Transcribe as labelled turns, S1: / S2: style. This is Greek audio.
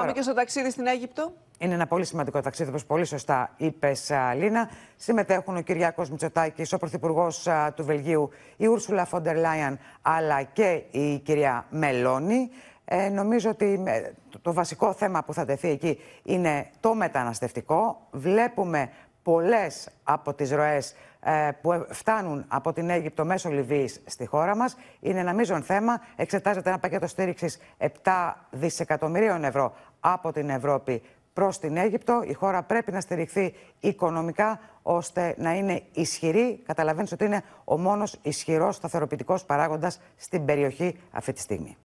S1: Πάμε και
S2: στο ταξίδι στην Αίγυπτο.
S1: Είναι ένα πολύ σημαντικό ταξίδι, όπως πολύ σωστά είπες, Λίνα. Συμμετέχουν ο Κυριάκο Μητσοτάκης, ο Πρωθυπουργός του Βελγίου, η Ούρσουλα Φοντερ Λάιαν, αλλά και η κυρία Μελώνη. Ε, νομίζω ότι ε, το βασικό θέμα που θα τεθεί εκεί είναι το μεταναστευτικό. Βλέπουμε πολλές από τις ροές ε, που φτάνουν από την Αίγυπτο μέσω Λιβύης στη χώρα μας. Είναι ένα μείζον θέμα. Εξετάζεται ένα πακέτο στήριξης 7 δισεκατομμυρίων ευρώ από την Ευρώπη προς την Αίγυπτο. Η χώρα πρέπει να στηριχθεί οικονομικά ώστε να είναι ισχυρή. Καταλαβαίνεις ότι είναι ο μόνος ισχυρός σταθεροποιητικός παράγοντας στην περιοχή αυτή τη στιγμή.